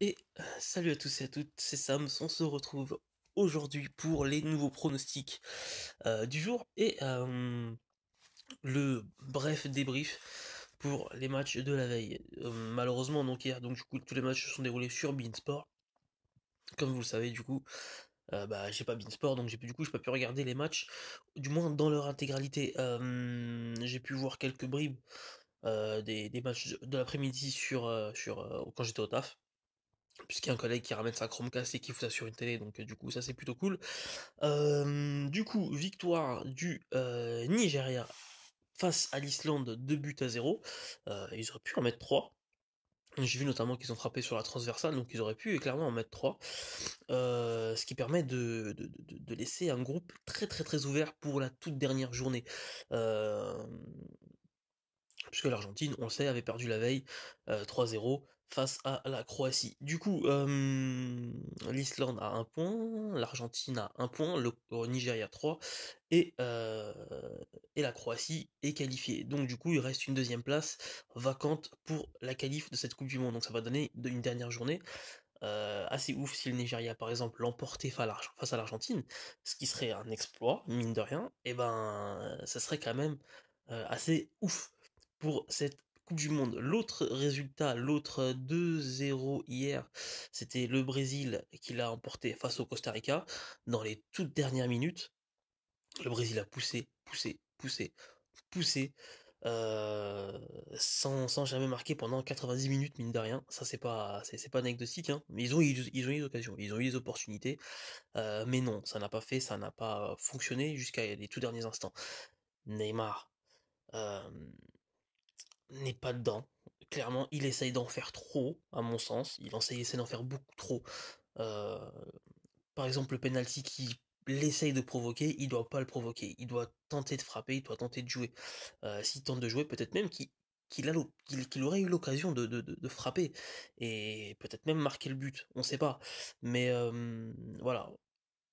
Et salut à tous et à toutes, c'est Sam, on se retrouve aujourd'hui pour les nouveaux pronostics euh, du jour et le bref débrief pour les matchs de la veille. malheureusement donc hier donc du coup tous les matchs se sont déroulés sur Beansport. Comme vous le savez du coup euh, bah, j'ai pas Beansport donc du coup pas pu regarder les matchs, du moins dans leur intégralité. j'ai pu voir quelques bribes euh, des, matchs de l'après-midi sur quand j'étais au taf puisqu'il y a un collègue qui ramène sa Chromecast et qui fout ça sur une télé, donc euh, du coup ça c'est plutôt cool. du coup, victoire du euh, Nigeria face à l'Islande, 2 buts à 0. Euh, ils auraient pu en mettre 3. J'ai vu notamment qu'ils ont frappé sur la transversale, donc ils auraient pu clairement en mettre 3. ce qui permet de, laisser un groupe très très très ouvert pour la toute dernière journée puisque l'Argentine, on le sait, avait perdu la veille 3-0 face à la Croatie. Du coup, l'Islande a un point, l'Argentine a un point, le, Nigeria 3, et, la Croatie est qualifiée. Donc du coup, il reste une deuxième place vacante pour la qualif de cette Coupe du Monde. Donc ça va donner une dernière journée. assez ouf si le Nigeria par exemple l'emportait face à l'Argentine, ce qui serait un exploit, mine de rien, et eh ben ça serait quand même assez ouf pour cette du Monde. L'autre résultat, l'autre 2-0 euh, hier, c'était le Brésil qui l'a emporté face au Costa Rica dans les toutes dernières minutes. Le Brésil a poussé, poussé, poussé, poussé. Euh, sans, sans, jamais marquer pendant 90 minutes, mine de rien. Ça, c'est pas, c'est, pas anecdotique, hein. Mais ils ont, eu, ils ont eu des occasions, ils ont eu des opportunités. Euh, mais non, ça n'a pas fait, ça n'a pas fonctionné jusqu'à les tout derniers instants. Neymar, n'est pas dedans. Clairement, il essaye d'en faire trop, à mon sens. Il essaye d'en faire beaucoup trop. Euh, par exemple, le penalty qui l'essaye de provoquer, il doit pas le provoquer. Il doit tenter de frapper, il doit tenter de jouer. Euh, s'il tente de jouer, peut-être même qu'il aurait eu l'occasion de, frapper et peut-être même marquer le but, on ne sait pas. Mais euh, voilà,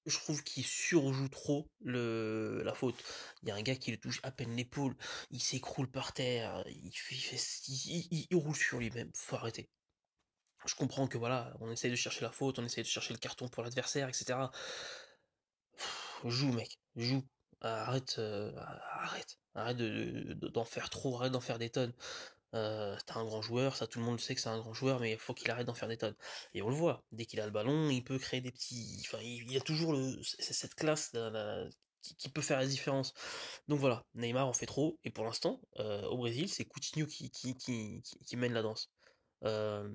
je trouve qu'il surjoue trop le, la faute. Il y a un gars qui le touche à peine l'épaule, il s'écroule par terre, il, roule sur lui-même. Faut arrêter. Je comprends que voilà, on essaye de chercher la faute, on essaye de chercher le carton pour l'adversaire, etc. joue, mec, joue. Arrête, euh, arrête, arrête d'en de, faire trop, arrête d'en faire des tonnes c'est euh, un grand joueur, ça tout le monde sait que c'est un grand joueur, mais il faut qu'il arrête d'en faire des tonnes. Et on le voit, dès qu'il a le ballon, il peut créer des petits. Enfin, il, y a toujours cette classe qui, peut faire la différence. Donc voilà, Neymar en fait trop, et pour l'instant, euh, au Brésil, c'est Coutinho qui, mène la danse. Euh,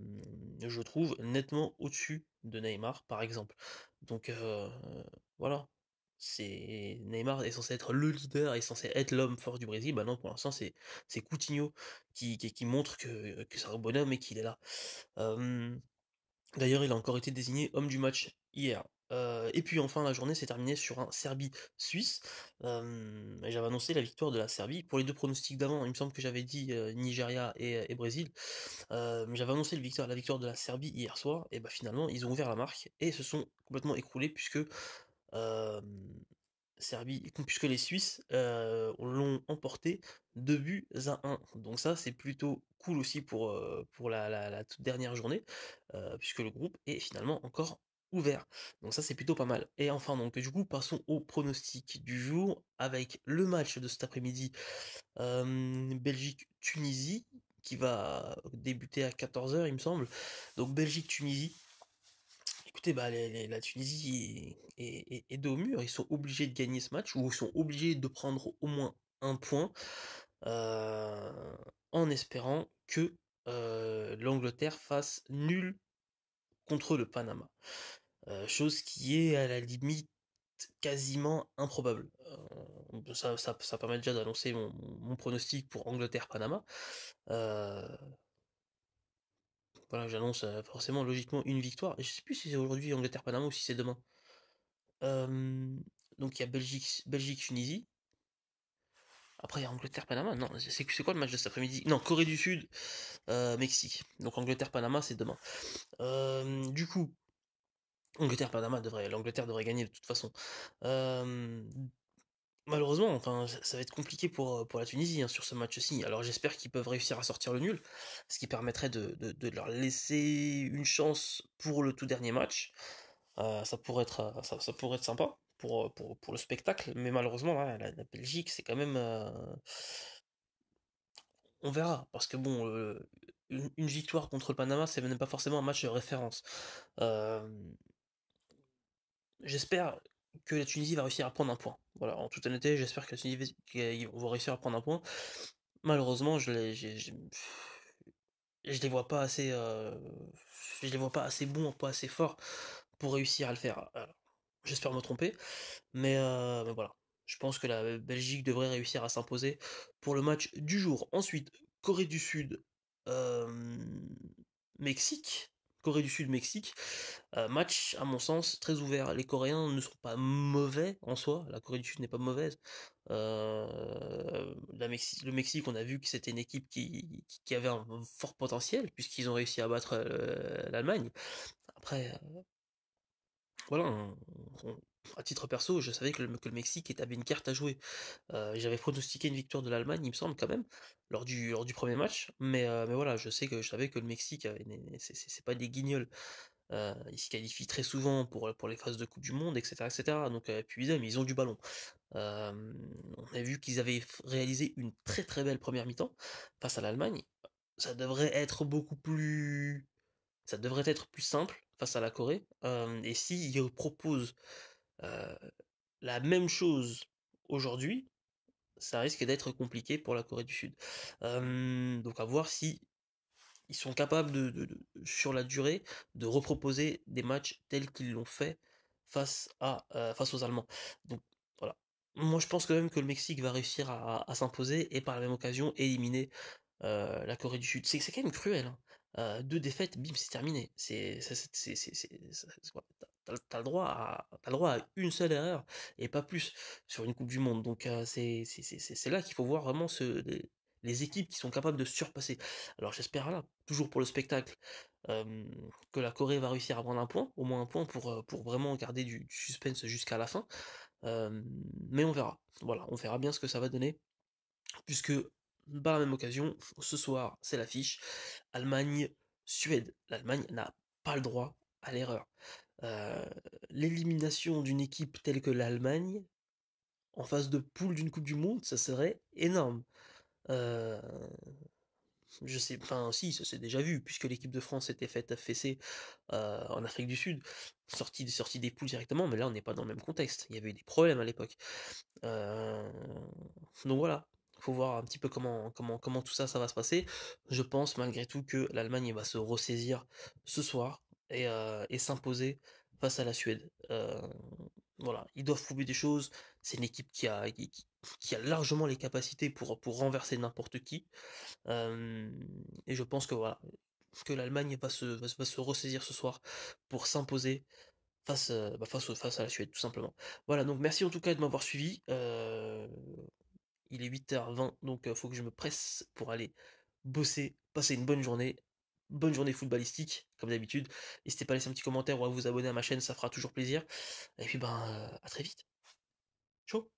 je trouve nettement au-dessus de Neymar, par exemple. Donc voilà, c'est Neymar est censé être le leader, est censé être l'homme fort du Brésil. Bah non, pour l'instant, c'est Coutinho qui, qui, montre que, que c'est un bonhomme et qu'il est là. D'ailleurs, il a encore été désigné homme du match hier. Euh, et puis enfin, la journée s'est terminée sur un Serbie-Suisse. j'avais annoncé la victoire de la Serbie. Pour les deux pronostics d'avant, il me semble que j'avais dit euh, Nigeria et, et Brésil. j'avais annoncé le victoire, la victoire de la Serbie hier soir. Et bah finalement, ils ont ouvert la marque et se sont complètement écroulés puisque Serbie, puisque les Suisses l'ont emporté 2 buts à 1. Donc ça, c'est plutôt cool aussi pour, pour la, toute dernière journée, puisque le groupe est finalement encore ouvert. Donc ça, c'est plutôt pas mal. Et enfin, donc du coup, passons au pronostic du jour avec le match de cet après-midi Belgique-Tunisie qui va débuter à 14h, il me semble. Donc Belgique-Tunisie écoutez, bah, la Tunisie est, est, au mur. Ils sont obligés de gagner ce match ou ils sont obligés de prendre au moins un point euh, en espérant que euh, l'Angleterre fasse nul contre le Panama. Euh, chose qui est à la limite quasiment improbable. Ça, permet déjà d'annoncer mon, mon, pronostic pour Angleterre-Panama. Voilà, j'annonce euh, forcément logiquement une victoire. Je sais plus si c'est aujourd'hui Angleterre-Panama ou si c'est demain. donc il y a Belgique-Tunisie. Après il y a Angleterre-Panama. Non, c'est quoi le match de cet après-midi Non, Corée du Sud, euh, Mexique. Donc Angleterre-Panama, c'est demain. du coup, Angleterre-Panama devrait. L'Angleterre devrait gagner de toute façon. Malheureusement, ça va être compliqué pour, euh, pour la Tunisie hein, sur ce match-ci. Alors j'espère qu'ils peuvent réussir à sortir le nul, ce qui permettrait de, leur laisser une chance pour le tout dernier match. Euh, ça, pourrait être, euh, ça, pourrait être sympa pour, pour, le spectacle, mais malheureusement, la, Belgique, c'est quand même... On verra, parce que bon, une, victoire contre le Panama, c'est même pas forcément un match de référence. J'espère que la Tunisie va réussir à prendre un point. Voilà, en toute honnêteté, j'espère que la Tunisie va, réussir à prendre un point. Malheureusement, je les, les vois pas assez, euh, je les vois pas assez bons, pas assez forts pour réussir à le faire. Euh, j'espère me tromper, euh, mais, voilà. Je pense que la Belgique devrait réussir à s'imposer pour le match du jour. Ensuite, Corée du Sud, Mexique. Corée du Sud-Mexique. Euh, match, à mon sens, très ouvert. Les Coréens ne sont pas mauvais en soi. La Corée du Sud n'est pas mauvaise. Euh, le Mexique, on a vu que c'était une équipe qui, avait un fort potentiel, puisqu'ils ont réussi à battre euh, l'Allemagne. Après, voilà, à titre perso, je savais que le, que le Mexique avait une carte à jouer. Euh, j'avais pronostiqué une victoire de l'Allemagne, il me semble, quand même, lors du, du premier match. Mais, euh, mais voilà, je sais que je savais que le Mexique, c'est pas des guignols. Euh, ils se qualifient très souvent pour, pour les phases de Coupe du Monde, etc. etc. Donc, puis ils ont du ballon. on a vu qu'ils avaient réalisé une très très belle première mi-temps face à l'Allemagne. Ça devrait être beaucoup plus. Ça devrait être plus simple face à la Corée. et s'ils proposent la même chose aujourd'hui, ça risque d'être compliqué pour la Corée du Sud. donc à voir si ils sont capables de, sur la durée de reproposer des matchs tels qu'ils l'ont fait face à face aux Allemands. Donc voilà. Moi je pense quand même que le Mexique va réussir à, s'imposer et par la même occasion éliminer la Corée du Sud. C'est quand même cruel. Hein. deux défaites, bim, c'est terminé. C'est t'as as le droit à droit à une seule erreur et pas plus sur une Coupe du Monde. Donc c'est c'est là qu'il faut voir vraiment ce, les, équipes qui sont capables de surpasser. Alors j'espère là toujours pour le spectacle que la Corée va réussir à prendre un point, au moins un point pour pour vraiment garder du, suspense jusqu'à la fin. mais on verra. Voilà, on verra bien ce que ça va donner puisque par la même occasion ce soir c'est l'affiche Allemagne Suède. L'Allemagne n'a pas le droit à l'erreur l'élimination d'une équipe telle que l'Allemagne en phase de poule d'une Coupe du Monde, ça serait énorme. je sais pas, enfin, si, ça s'est déjà vu, puisque l'équipe de France s'était faite fesser en Afrique du Sud, sortie, sortie des poules directement, mais là on n'est pas dans le même contexte. Il y avait eu des problèmes à l'époque. donc voilà, faut voir un petit peu comment, comment, comment tout ça, ça va se passer. Je pense malgré tout que l'Allemagne va se ressaisir ce soir et, s'imposer face à la Suède. voilà, ils doivent prouver des choses. C'est une équipe qui a qui, a largement les capacités pour pour renverser n'importe qui. et je pense que voilà que l'Allemagne va se ressaisir ce soir pour s'imposer face bah, face face à la Suède tout simplement. Voilà donc merci en tout cas de m'avoir suivi. il est 8h20 donc il faut que je me presse pour aller bosser. passer une bonne journée bonne journée footballistique, comme d'habitude. N'hésitez pas à laisser un petit commentaire ou à vous abonner à ma chaîne, ça fera toujours plaisir. Et puis ben, euh, à très vite. Ciao